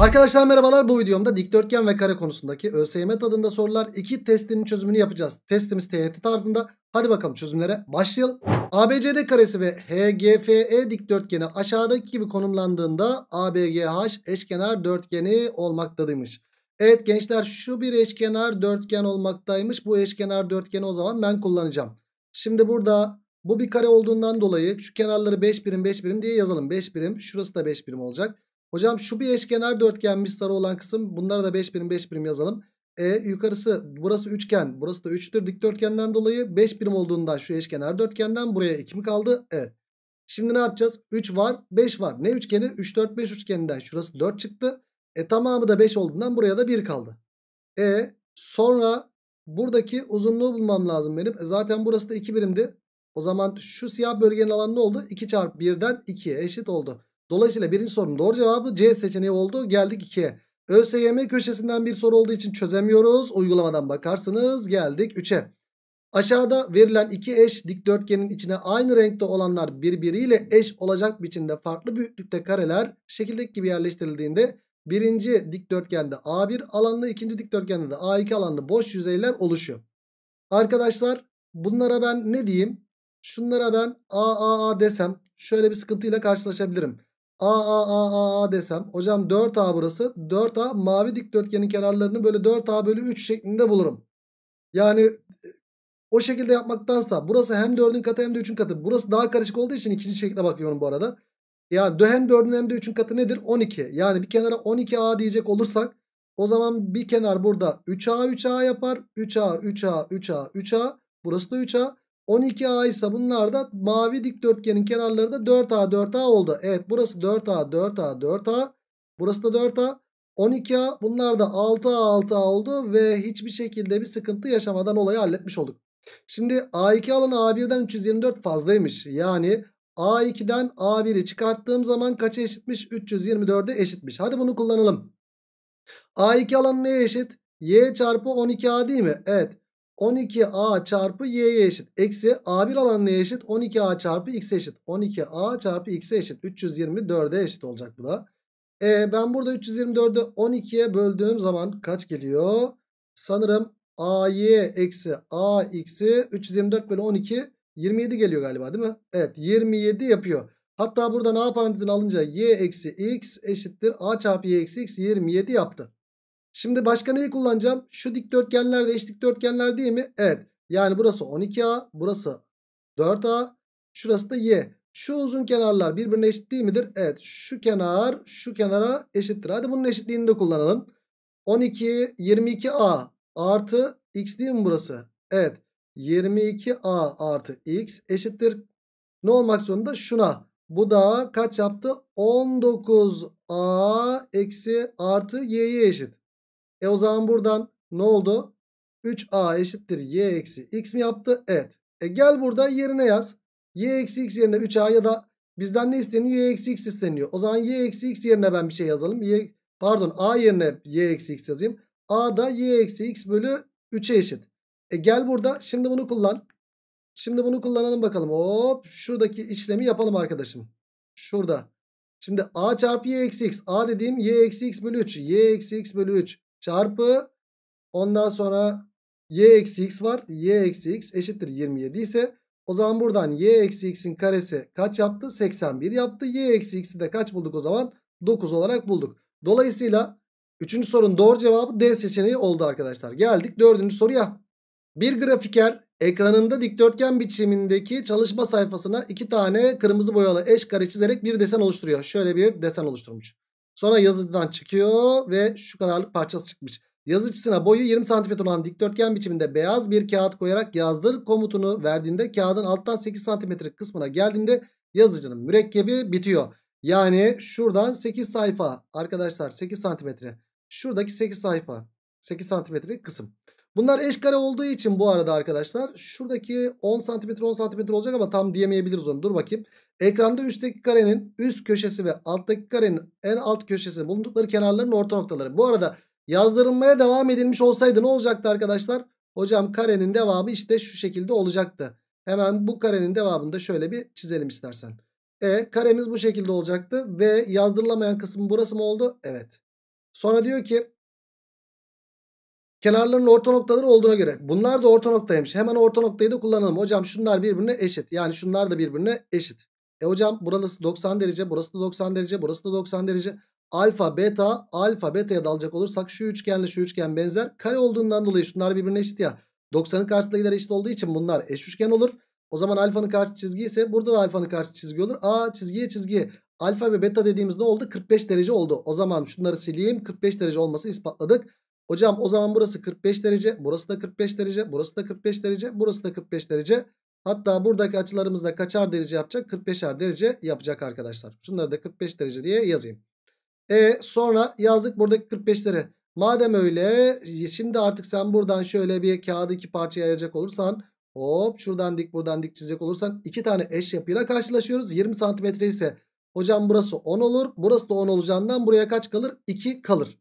Arkadaşlar merhabalar bu videomda dikdörtgen ve kare konusundaki ÖSYM tadında sorular 2 testinin çözümünü yapacağız. Testimiz TYT tarzında. Hadi bakalım çözümlere başlayalım. ABCD karesi ve HGFE dikdörtgeni aşağıdaki gibi konumlandığında ABGH eşkenar dörtgeni olmaktadaymış. Evet gençler şu bir eşkenar dörtgen olmaktaymış. Bu eşkenar dörtgeni o zaman ben kullanacağım. Şimdi burada bu bir kare olduğundan dolayı şu kenarları 5 birim 5 birim diye yazalım. 5 birim şurası da 5 birim olacak. Hocam şu bir eşkenar dörtgenmiş sarı olan kısım. Bunlara da 5 birim 5 birim yazalım. E yukarısı burası üçgen. Burası da 3'tür dikdörtgenden dolayı. 5 birim olduğundan şu eşkenar dörtgenden buraya 2 mi kaldı? Evet. Şimdi ne yapacağız? 3 var 5 var. Ne üçgeni? 3 4 5 üçgeninden şurası 4 çıktı. E tamamı da 5 olduğundan buraya da 1 kaldı. E sonra buradaki uzunluğu bulmam lazım benim. E, zaten burası da 2 birimdi. O zaman şu siyah bölgenin alanı ne oldu? 2 çarpı 1'den 2'ye eşit oldu. Dolayısıyla birinci sorunun doğru cevabı C seçeneği oldu. Geldik 2'ye. ÖSYM köşesinden bir soru olduğu için çözemiyoruz. Uygulamadan bakarsınız. Geldik 3'e. Aşağıda verilen iki eş dikdörtgenin içine aynı renkte olanlar birbiriyle eş olacak biçimde farklı büyüklükte kareler şekildeki gibi yerleştirildiğinde birinci dikdörtgende A1 alanlı ikinci dikdörtgende de A2 alanlı boş yüzeyler oluşuyor. Arkadaşlar bunlara ben ne diyeyim? Şunlara ben AAA desem şöyle bir sıkıntıyla karşılaşabilirim. A A A A A desem. Hocam 4A burası. 4A mavi dikdörtgenin kenarlarını böyle 4A bölü 3 şeklinde bulurum. Yani e, o şekilde yapmaktansa burası hem 4'ün katı hem de 3'ün katı. Burası daha karışık olduğu için ikinci şekilde bakıyorum bu arada. Yani hem 4'ün hem de 3'ün katı nedir? 12. Yani bir kenara 12A diyecek olursak o zaman bir kenar burada 3A 3A yapar. 3A 3A 3A 3A. Burası da 3A. 12A ise bunlar da mavi dikdörtgenin kenarları da 4A 4A oldu. Evet burası 4A 4A 4A. Burası da 4A. 12A bunlar da 6A 6A oldu ve hiçbir şekilde bir sıkıntı yaşamadan olayı halletmiş olduk. Şimdi A2 alanı A1'den 324 fazlaymış. Yani A2'den A1'i çıkarttığım zaman kaça eşitmiş? 324'e eşitmiş. Hadi bunu kullanalım. A2 alanı neye eşit? Y çarpı 12A değil mi? Evet. 12a çarpı y'ye eşit. Eksi a1 alan neye eşit? 12a çarpı x'e eşit. 12a çarpı x'e eşit. 324'e eşit olacak bu da. E, ben burada 324'ü 12'ye böldüğüm zaman kaç geliyor? Sanırım ay eksi ax'i 324 bölü 12 27 geliyor galiba değil mi? Evet 27 yapıyor. Hatta burada a parantezini alınca y eksi x eşittir a çarpı y eksi x 27 yaptı. Şimdi başka neyi kullanacağım? Şu dikdörtgenler de eş dikdörtgenler değil mi? Evet. Yani burası 12A. Burası 4A. Şurası da Y. Şu uzun kenarlar birbirine eşit değil midir? Evet. Şu kenar şu kenara eşittir. Hadi bunun eşitliğini de kullanalım. 12, 22A artı X değil mi burası? Evet. 22A artı X eşittir. Ne olmak zorunda? Şuna. Bu da kaç yaptı? 19A eksi artı Y'ye eşit. E o zaman buradan ne oldu? 3a eşittir y eksi x mi yaptı? Evet. E gel burada yerine yaz. y eksi x yerine 3a ya da bizden ne isteniyor? y eksi x isteniyor. O zaman y eksi x yerine ben bir şey yazalım. Y, pardon a yerine y eksi x yazayım. a da y eksi x bölü 3'e eşit. E gel burada şimdi bunu kullan. Şimdi bunu kullanalım bakalım. Hop şuradaki işlemi yapalım arkadaşım. Şurada. Şimdi a çarpı y eksi x. a dediğim y eksi x bölü 3. y eksi x bölü 3 çarpı ondan sonra y eksi x var. y eksi x eşittir 27 ise o zaman buradan y eksi x'in karesi kaç yaptı? 81 yaptı. y eksi x'i de kaç bulduk o zaman? 9 olarak bulduk. Dolayısıyla 3. sorunun doğru cevabı D seçeneği oldu arkadaşlar. Geldik 4. soruya. Bir grafiker ekranında dikdörtgen biçimindeki çalışma sayfasına iki tane kırmızı boyalı eş kare çizerek bir desen oluşturuyor. Şöyle bir desen oluşturmuş. Sonra yazıcıdan çıkıyor ve şu kadarlık parçası çıkmış. Yazıcısına boyu 20 cm olan dikdörtgen biçiminde beyaz bir kağıt koyarak yazdır komutunu verdiğinde kağıdın alttan 8 cm kısmına geldiğinde yazıcının mürekkebi bitiyor. Yani şuradan 8 sayfa arkadaşlar 8 cm. Şuradaki 8 sayfa 8 cm kısım. Bunlar eşkare olduğu için bu arada arkadaşlar şuradaki 10 cm 10 cm olacak ama tam diyemeyebiliriz onu. Dur bakayım. Ekranda üstteki karenin üst köşesi ve alttaki karenin en alt köşesi bulundukları kenarların orta noktaları. Bu arada yazdırılmaya devam edilmiş olsaydı ne olacaktı arkadaşlar? Hocam karenin devamı işte şu şekilde olacaktı. Hemen bu karenin devamını da şöyle bir çizelim istersen. E karemiz bu şekilde olacaktı ve yazdırılamayan kısım burası mı oldu? Evet. Sonra diyor ki kenarların orta noktaları olduğuna göre bunlar da orta noktaymış. Hemen orta noktayı da kullanalım. Hocam şunlar birbirine eşit. Yani şunlar da birbirine eşit. E hocam burası 90 derece, burası da 90 derece, burası da 90 derece. Alfa, beta, alfa, beta'ya dalacak olursak şu üçgenle şu üçgen benzer. Kare olduğundan dolayı şunlar birbirine eşit ya. 90'ın karşısındakiler eşit olduğu için bunlar eş üçgen olur. O zaman alfanın karşı çizgi ise burada da alfanın karşı çizgi olur. A çizgiye çizgiye. Alfa ve beta dediğimiz ne oldu? 45 derece oldu. O zaman şunları sileyim. 45 derece olması ispatladık. Hocam o zaman burası 45 derece, burası da 45 derece, burası da 45 derece, burası da 45 derece. Hatta buradaki açılarımız da kaçar derece yapacak? 45'er derece yapacak arkadaşlar. Şunları da 45 derece diye yazayım. E sonra yazdık buradaki 45'leri. Madem öyle şimdi artık sen buradan şöyle bir kağıdı iki parçaya ayıracak olursan hop şuradan dik buradan dik çizecek olursan iki tane eş yapıyla karşılaşıyoruz. 20 santimetre ise hocam burası 10 olur. Burası da 10 olacağından buraya kaç kalır? 2 kalır.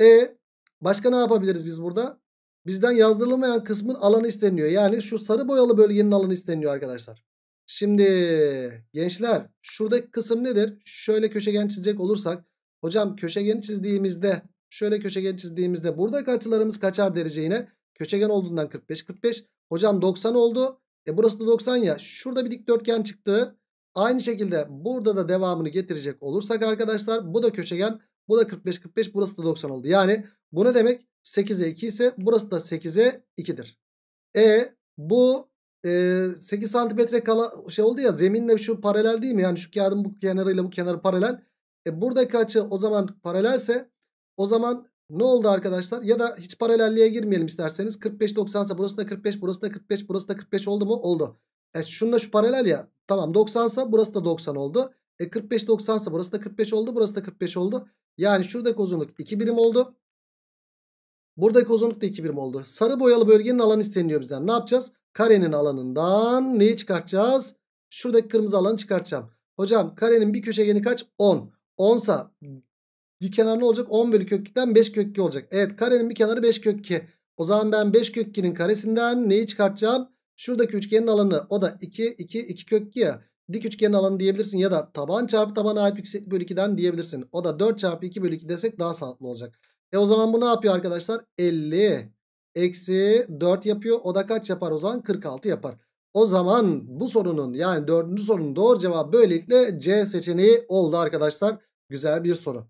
E başka ne yapabiliriz biz burada? Bizden yazdırılmayan kısmın alanı isteniyor. Yani şu sarı boyalı bölgenin alanı isteniyor arkadaşlar. Şimdi gençler şuradaki kısım nedir? Şöyle köşegen çizecek olursak. Hocam köşegeni çizdiğimizde şöyle köşegen çizdiğimizde buradaki açılarımız kaçar dereceğine? Köşegen olduğundan 45 45. Hocam 90 oldu. E burası da 90 ya. Şurada bir dikdörtgen çıktı. Aynı şekilde burada da devamını getirecek olursak arkadaşlar bu da köşegen bu da 45 45 burası da 90 oldu. Yani bu ne demek? 8'e 2 ise burası da 8'e 2'dir. E bu e, 8 santimetre kala şey oldu ya zeminle şu paralel değil mi? Yani şu kağıdın bu kenarıyla bu kenarı paralel. E, buradaki açı o zaman paralelse o zaman ne oldu arkadaşlar? Ya da hiç paralelliğe girmeyelim isterseniz. 45-90 ise burası da 45, burası da 45, burası da 45 oldu mu? Oldu. E şunda şu paralel ya. Tamam 90 ise burası da 90 oldu. E 45-90 ise burası da 45 oldu, burası da 45 oldu. Yani şuradaki uzunluk 2 birim oldu. Buradaki uzunluk da 2 birim oldu. Sarı boyalı bölgenin alanı isteniyor bizden. Ne yapacağız? Karenin alanından neyi çıkartacağız? Şuradaki kırmızı alanı çıkartacağım. Hocam karenin bir köşegeni kaç? 10. 10 sa bir kenar ne olacak? 10 bölü kök 2'den 5 kök 2 olacak. Evet karenin bir kenarı 5 kök 2. O zaman ben 5 kök 2'nin karesinden neyi çıkartacağım? Şuradaki üçgenin alanı o da 2, 2, 2 kök 2 ya. Dik üçgenin alanı diyebilirsin ya da taban çarpı tabana ait yükseklik bölü 2'den diyebilirsin. O da 4 çarpı 2 bölü 2 desek daha sağlıklı olacak. E o zaman bu ne yapıyor arkadaşlar? 50 eksi 4 yapıyor. O da kaç yapar o zaman? 46 yapar. O zaman bu sorunun yani dördüncü sorunun doğru cevabı böylelikle C seçeneği oldu arkadaşlar. Güzel bir soru.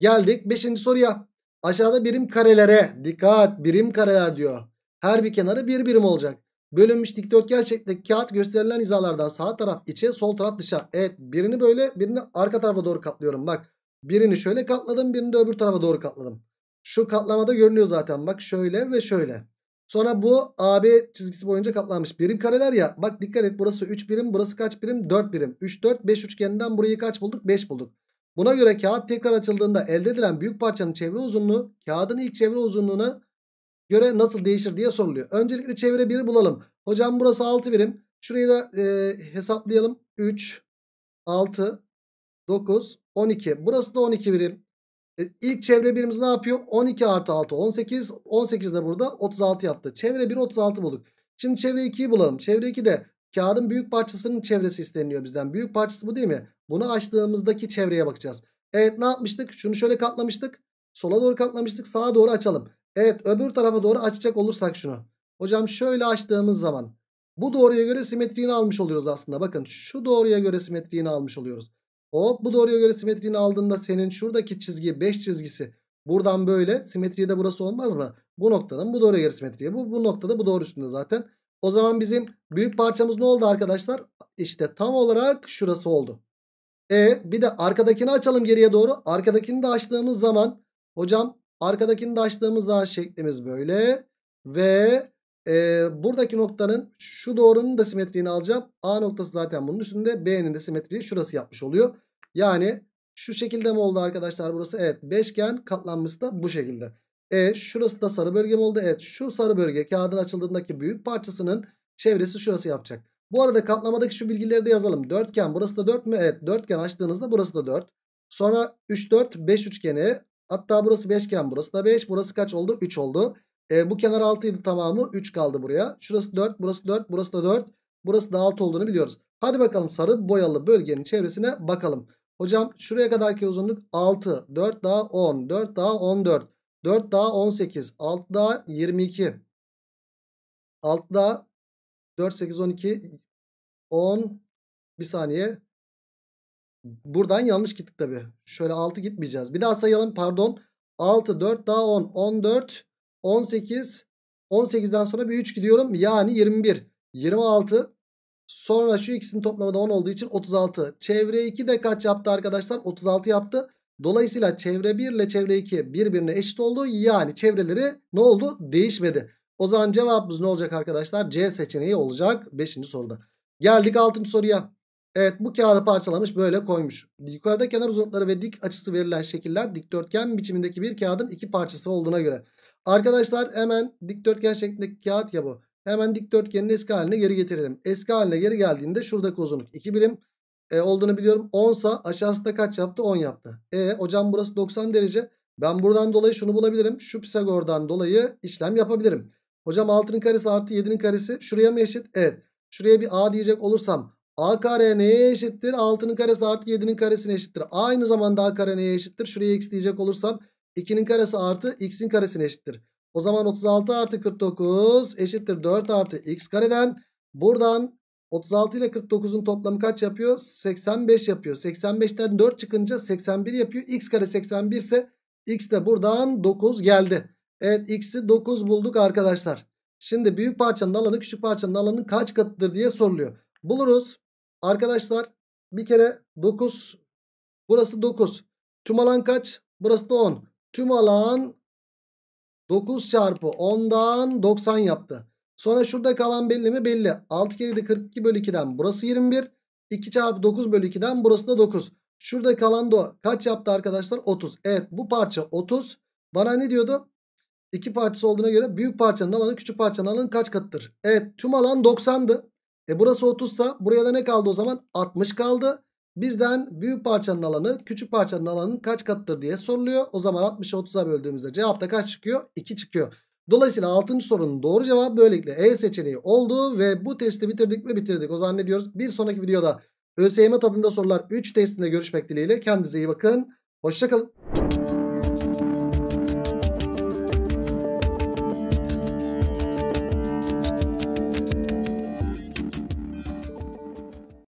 Geldik beşinci soruya. Aşağıda birim karelere dikkat birim kareler diyor. Her bir kenarı bir birim olacak. Bölünmüş dikdörtgen şeklinde kağıt gösterilen hizalardan sağ taraf içe sol taraf dışa. Evet birini böyle birini arka tarafa doğru katlıyorum. Bak birini şöyle katladım birini de öbür tarafa doğru katladım. Şu katlamada görünüyor zaten bak şöyle ve şöyle. Sonra bu AB çizgisi boyunca katlanmış. Birim kareler ya. Bak dikkat et burası 3 birim burası kaç birim? 4 birim. 3 4 5 üçgeninden burayı kaç bulduk? 5 bulduk. Buna göre kağıt tekrar açıldığında elde edilen büyük parçanın çevre uzunluğu kağıdın ilk çevre uzunluğuna göre nasıl değişir diye soruluyor. Öncelikle çevre 1'i bulalım. Hocam burası 6 birim. Şurayı da e, hesaplayalım. 3, 6, 9, 12. Burası da 12 birim. E, ilk çevre birimiz ne yapıyor? 12 artı 6 18. 18 de burada 36 yaptı. Çevre 1 36 bulduk. Şimdi çevre 2'yi bulalım. Çevre 2 de kağıdın büyük parçasının çevresi isteniyor bizden. Büyük parçası bu değil mi? Bunu açtığımızdaki çevreye bakacağız. Evet ne yapmıştık? Şunu şöyle katlamıştık. Sola doğru katlamıştık. Sağa doğru açalım. Evet öbür tarafa doğru açacak olursak şunu. Hocam şöyle açtığımız zaman bu doğruya göre simetriğini almış oluyoruz aslında. Bakın şu doğruya göre simetriğini almış oluyoruz. Hop bu doğruya göre simetriğini aldığında senin şuradaki çizgi 5 çizgisi buradan böyle simetriye de burası olmaz mı? Bu noktadan bu doğruya göre simetriye bu. Bu noktada bu doğru üstünde zaten. O zaman bizim büyük parçamız ne oldu arkadaşlar? İşte tam olarak şurası oldu. E bir de arkadakini açalım geriye doğru. Arkadakini de açtığımız zaman hocam arkadakini de açtığımız zaman şeklimiz böyle. Ve e, buradaki noktanın şu doğrunun da simetriğini alacağım. A noktası zaten bunun üstünde. B'nin de simetriği şurası yapmış oluyor. Yani şu şekilde mi oldu arkadaşlar burası? Evet beşgen katlanması da bu şekilde. E şurası da sarı bölge mi oldu? Evet şu sarı bölge kağıdın açıldığındaki büyük parçasının çevresi şurası yapacak. Bu arada katlamadaki şu bilgileri de yazalım. Dörtgen burası da 4 mü? Evet dörtgen açtığınızda burası da 4. Sonra 3 4 5 üçgeni hatta burası beşgen burası da 5 burası kaç oldu? 3 oldu. E, bu kenar 6 tamamı. 3 kaldı buraya. Şurası 4, burası 4, burası da 4. Burası da 6 olduğunu biliyoruz. Hadi bakalım sarı boyalı bölgenin çevresine bakalım. Hocam şuraya kadarki uzunluk 6. 4 daha 10. 4 daha 14. 4 daha 18. 6 daha 22. 6 daha 4, 8, 12. 10. Bir saniye. Buradan yanlış gittik tabi. Şöyle 6 gitmeyeceğiz. Bir daha sayalım pardon. 6, 4 daha 10. 14. 18. 18'den sonra bir 3 gidiyorum. Yani 21. 26. Sonra şu ikisinin toplamı da 10 olduğu için 36. Çevre 2 de kaç yaptı arkadaşlar? 36 yaptı. Dolayısıyla çevre 1 ile çevre 2 birbirine eşit oldu. Yani çevreleri ne oldu? Değişmedi. O zaman cevabımız ne olacak arkadaşlar? C seçeneği olacak 5. soruda. Geldik 6. soruya. Evet bu kağıdı parçalamış böyle koymuş. Yukarıda kenar uzunlukları ve dik açısı verilen şekiller dikdörtgen biçimindeki bir kağıdın iki parçası olduğuna göre. Arkadaşlar hemen dikdörtgen şeklindeki kağıt ya bu. Hemen dikdörtgenin eski haline geri getirelim. Eski haline geri geldiğinde şuradaki uzunluk 2 birim e, olduğunu biliyorum. 10 sa aşağısında kaç yaptı? 10 yaptı. E hocam burası 90 derece. Ben buradan dolayı şunu bulabilirim. Şu Pisagor'dan dolayı işlem yapabilirim. Hocam 6'nın karesi artı 7'nin karesi şuraya mı eşit? Evet. Şuraya bir a diyecek olursam A kare neye eşittir? 6'nın karesi artı 7'nin karesine eşittir. Aynı zamanda A kare neye eşittir? Şuraya x diyecek olursam 2'nin karesi artı x'in karesine eşittir. O zaman 36 artı 49 eşittir 4 artı x kareden. Buradan 36 ile 49'un toplamı kaç yapıyor? 85 yapıyor. 85'ten 4 çıkınca 81 yapıyor. x kare 81 ise x de buradan 9 geldi. Evet x'i 9 bulduk arkadaşlar. Şimdi büyük parçanın alanı küçük parçanın alanı kaç katıdır diye soruluyor. Buluruz. Arkadaşlar bir kere 9 burası 9. Tüm alan kaç? Burası da 10. Tüm alan 9 çarpı 10'dan 90 yaptı. Sonra şurada kalan belli mi? Belli. 6 kere de 42 bölü 2'den burası 21. 2 çarpı 9 bölü 2'den burası da 9. Şurada kalan da kaç yaptı arkadaşlar? 30. Evet bu parça 30. Bana ne diyordu? İki parçası olduğuna göre büyük parçanın alanı küçük parçanın alanı kaç katıdır? Evet tüm alan 90'dı. E burası 30 sa buraya da ne kaldı o zaman? 60 kaldı. Bizden büyük parçanın alanı küçük parçanın alanının kaç katıdır diye soruluyor. O zaman 60'ı 30'a böldüğümüzde cevapta kaç çıkıyor? 2 çıkıyor. Dolayısıyla 6. sorunun doğru cevabı böylelikle E seçeneği oldu ve bu testi bitirdik mi bitirdik. O zaman ne diyoruz? Bir sonraki videoda ÖSYM tadında sorular 3 testinde görüşmek dileğiyle. Kendinize iyi bakın. Hoşçakalın.